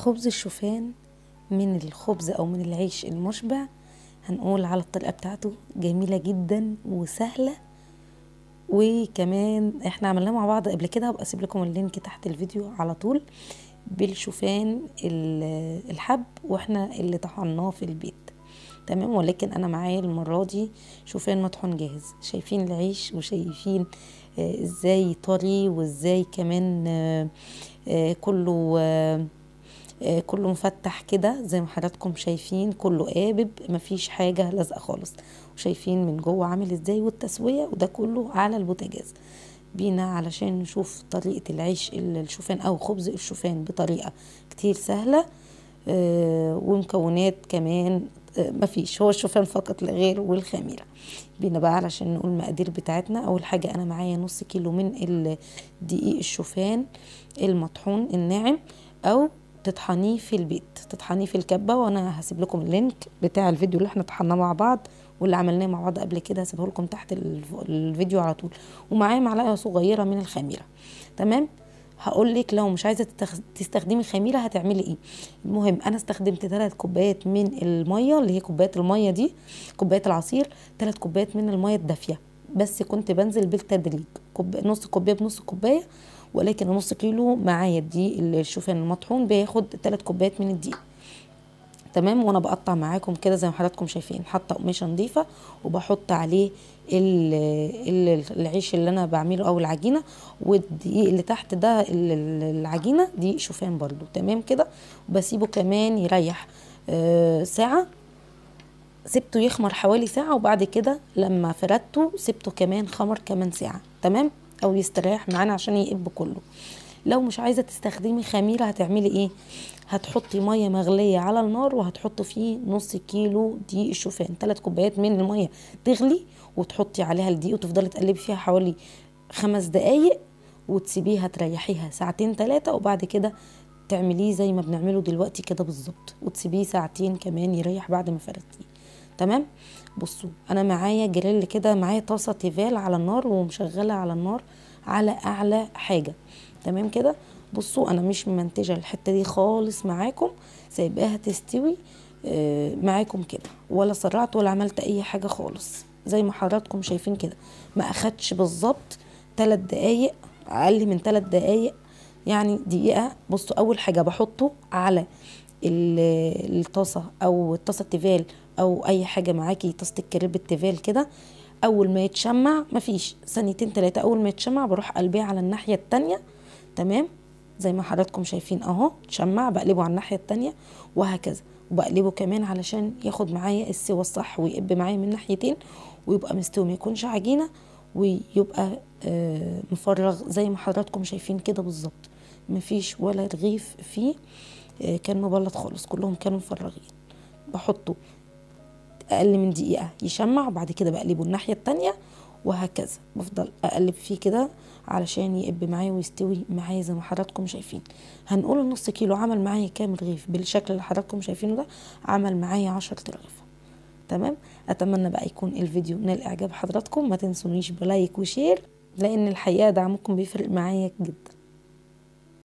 خبز الشوفان من الخبز او من العيش المشبع هنقول على الطريقه بتاعته جميله جدا وسهله وكمان احنا عملناه مع بعض قبل كده هبقى اسيب لكم اللينك تحت الفيديو على طول بالشوفان الحب واحنا اللي طحناه في البيت تمام ولكن انا معايا المره دي شوفان مطحون جاهز شايفين العيش وشايفين آه، ازاي طري وازاي كمان آه، آه، كله آه، كله مفتح كده زي ما حضراتكم شايفين كله قابب مفيش حاجة لازقة خالص وشايفين من جوه عامل ازاي والتسوية وده كله على البوتاجاز بينا علشان نشوف طريقة العيش الشوفان او خبز الشوفان بطريقة كتير سهلة آه، ومكونات كمان آه، مفيش هو الشوفان فقط لا غير والخميره بينا بقى علشان نقول المقادير بتاعتنا اول حاجه انا معايا نص كيلو من الدقيق الشوفان المطحون الناعم او تطحنيه في البيت تطحنيه في الكبه وانا هسيب لكم اللينك بتاع الفيديو اللي احنا طحناه مع بعض واللي عملناه مع بعض قبل كده هسيبه لكم تحت الفيديو على طول ومعايا معلقه صغيره من الخميره تمام هقول لك لو مش عايزه تستخدمي خميره هتعملي ايه المهم انا استخدمت ثلاث كوبايات من الميه اللي هي كوبايات الميه دي كوبايات العصير ثلاث كوبايات من الميه الدافيه بس كنت بنزل بالتدريج كوب... نص كوبايه بنص كوبايه ولكن نص كيلو معايا الدقيق الشوفان يعني المطحون بياخد ثلاث كوبايات من الدقيق تمام وانا بقطع معاكم كده زي ما حضراتكم شايفين حاطه قماشه نظيفه وبحط عليه ال العيش اللي انا بعمله او العجينه والدقيق اللي تحت ده العجينه دي شوفان برده تمام كده وبسيبه كمان يريح آه، ساعه سبته يخمر حوالي ساعه وبعد كده لما فردته سبته كمان خمر كمان ساعه تمام او يستريح معانا عشان يقب كله لو مش عايزه تستخدمي خميره هتعملي ايه هتحطي ميه مغليه على النار وهتحطي فيه نص كيلو دقيق الشوفان ثلاث كوبايات من الميه تغلي وتحطي عليها الدقيق وتفضلي تقلبي فيها حوالي خمس دقايق وتسيبيها تريحيها ساعتين ثلاثه وبعد كده تعمليه زي ما بنعمله دلوقتي كده بالظبط وتسيبيه ساعتين كمان يريح بعد ما فردتيه تمام بصوا انا معايا جريل كده معايا طاسه تيفال على النار ومشغله على النار على اعلى حاجه تمام كده بصوا انا مش منتجه الحته دي خالص معاكم سايباها تستوي آه، معاكم كده ولا سرعت ولا عملت اي حاجه خالص زي ما حضراتكم شايفين كده ما اخدش بالظبط ثلاث دقايق اقل من ثلاث دقايق يعني دقيقه بصوا اول حاجه بحطه على الطاسة أو الطاسة التيفال أو أي حاجة معاكي طاسة الكريب التيفال كده أول ما يتشمع مفيش ثانيتين تلاتة أول ما يتشمع بروح قلبيه على الناحية التانية تمام زي ما حضراتكم شايفين اهو تشمع بقلبه على الناحية التانية وهكذا وبقلبه كمان علشان ياخد معايا السوا الصح ويقب معايا من ناحيتين ويبقى مستوي ما يكونش عجينة ويبقى آه، مفرغ زي ما حضراتكم شايفين كده بالظبط مفيش ولا رغيف فيه آه، كان مبلط خالص كلهم كانوا مفرغين بحطه اقل من دقيقه يشمع وبعد كده بقلبه الناحيه التانية وهكذا بفضل اقلب فيه كده علشان يقب معايا ويستوي معايا زي ما حضراتكم شايفين هنقول النص كيلو عمل معايا كام رغيف بالشكل اللي حضراتكم شايفينه ده عمل معايا عشرة رغيف تمام اتمنى بقى يكون الفيديو نال اعجاب حضراتكم ما تنسونيش بلايك وشير لان الحقيقه دعمكم بيفرق معايا جدا